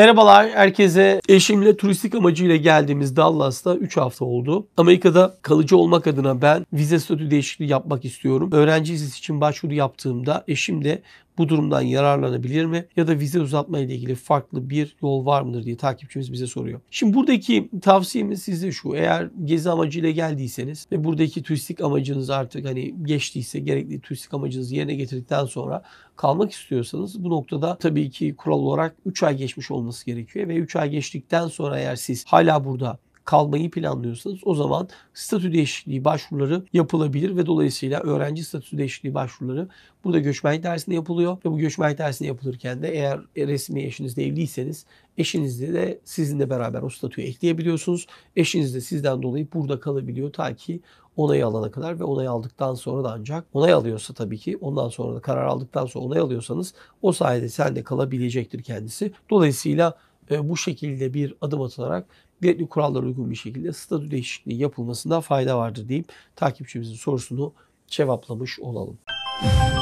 Merhabalar herkese. Eşimle turistik amacıyla geldiğimiz Dallas'ta 3 hafta oldu. Amerika'da kalıcı olmak adına ben vize statü değişikliği yapmak istiyorum. Öğrenci vizesi için başvuru yaptığımda eşim de bu durumdan yararlanabilir mi? Ya da vize uzatma ile ilgili farklı bir yol var mıdır diye takipçimiz bize soruyor. Şimdi buradaki tavsiyemiz size şu. Eğer gezi amacıyla geldiyseniz ve buradaki turistik amacınız artık hani geçtiyse gerekli turistik amacınızı yerine getirdikten sonra kalmak istiyorsanız bu noktada tabii ki kural olarak 3 ay geçmiş olması gerekiyor ve 3 ay geçtikten sonra eğer siz hala burada kalmayı planlıyorsanız o zaman statü değişikliği başvuruları yapılabilir ve dolayısıyla öğrenci statüsü değişikliği başvuruları burada göçmenlik dersinde yapılıyor ve bu göçmenlik dersinde yapılırken de eğer resmi eşinizle evliyseniz eşinizi de sizinle beraber o statüyü ekleyebiliyorsunuz. Eşiniz de sizden dolayı burada kalabiliyor ta ki onayı alana kadar ve onayı aldıktan sonra da ancak onay alıyorsa tabii ki ondan sonra da karar aldıktan sonra onay alıyorsanız o sayede sen de kalabilecektir kendisi. Dolayısıyla e, bu şekilde bir adım atılarak gerekli kurallara uygun bir şekilde statü değişikliği yapılmasında fayda vardır deyip takipçimizin sorusunu cevaplamış olalım. Müzik